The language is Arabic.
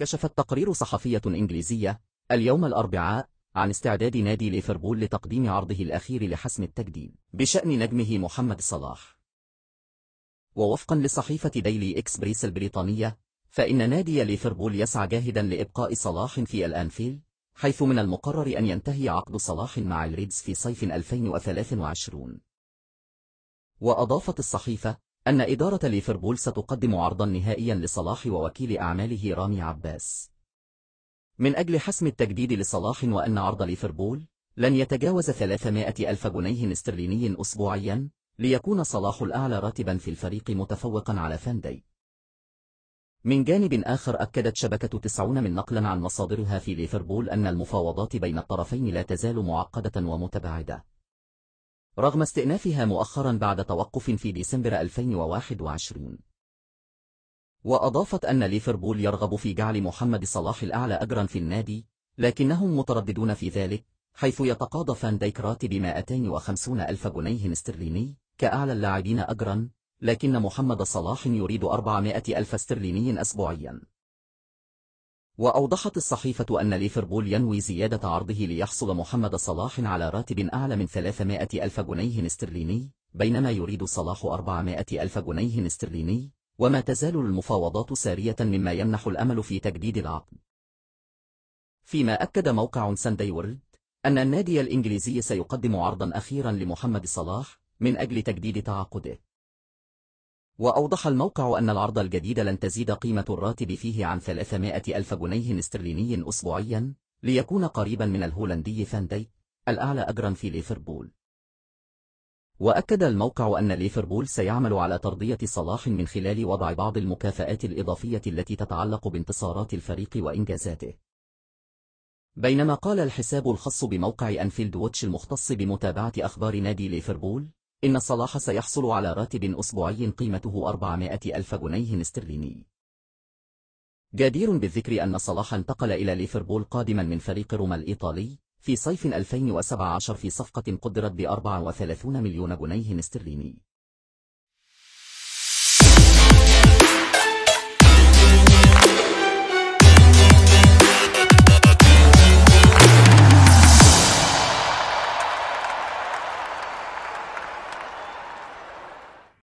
كشفت تقرير صحفية إنجليزية اليوم الأربعاء عن استعداد نادي ليفربول لتقديم عرضه الأخير لحسم التجديد بشأن نجمه محمد صلاح ووفقا لصحيفة ديلي إكسبريس البريطانية فإن نادي ليفربول يسعى جاهدا لإبقاء صلاح في الأنفيل حيث من المقرر أن ينتهي عقد صلاح مع الريدز في صيف 2023 وأضافت الصحيفة أن إدارة ليفربول ستقدم عرضا نهائيا لصلاح ووكيل أعماله رامي عباس من أجل حسم التجديد لصلاح وأن عرض ليفربول لن يتجاوز 300 ألف جنيه استرليني أسبوعيا ليكون صلاح الأعلى راتبا في الفريق متفوقا على فاندي من جانب آخر أكدت شبكة تسعون من نقلا عن مصادرها في ليفربول أن المفاوضات بين الطرفين لا تزال معقدة ومتباعدة رغم استئنافها مؤخرا بعد توقف في ديسمبر 2021 وأضافت أن ليفربول يرغب في جعل محمد صلاح الأعلى أجرا في النادي لكنهم مترددون في ذلك حيث يتقاضى فان دايك راتب 250 ألف جنيه استرليني كأعلى اللاعبين أجرا لكن محمد صلاح يريد 400 ألف استرليني أسبوعيا وأوضحت الصحيفة أن ليفربول ينوي زيادة عرضه ليحصل محمد صلاح على راتب أعلى من 300 ألف جنيه استرليني بينما يريد صلاح 400 ألف جنيه استرليني وما تزال المفاوضات سارية مما يمنح الأمل في تجديد العقد فيما أكد موقع ساندي وورلد أن النادي الإنجليزي سيقدم عرضا أخيرا لمحمد صلاح من أجل تجديد تعاقده وأوضح الموقع أن العرض الجديد لن تزيد قيمة الراتب فيه عن 300 ألف جنيه استرليني أسبوعيا ليكون قريبا من الهولندي فاندي الأعلى أجرا في ليفربول وأكد الموقع أن ليفربول سيعمل على ترضية صلاح من خلال وضع بعض المكافآت الإضافية التي تتعلق بانتصارات الفريق وإنجازاته بينما قال الحساب الخاص بموقع أنفيلد ووتش المختص بمتابعة أخبار نادي ليفربول إن صلاح سيحصل على راتب أسبوعي قيمته 400 ألف جنيه استرليني جدير بالذكر أن صلاح انتقل إلى ليفربول قادما من فريق روما الإيطالي في صيف 2017 في صفقة قدرت ب 34 مليون جنيه استرليني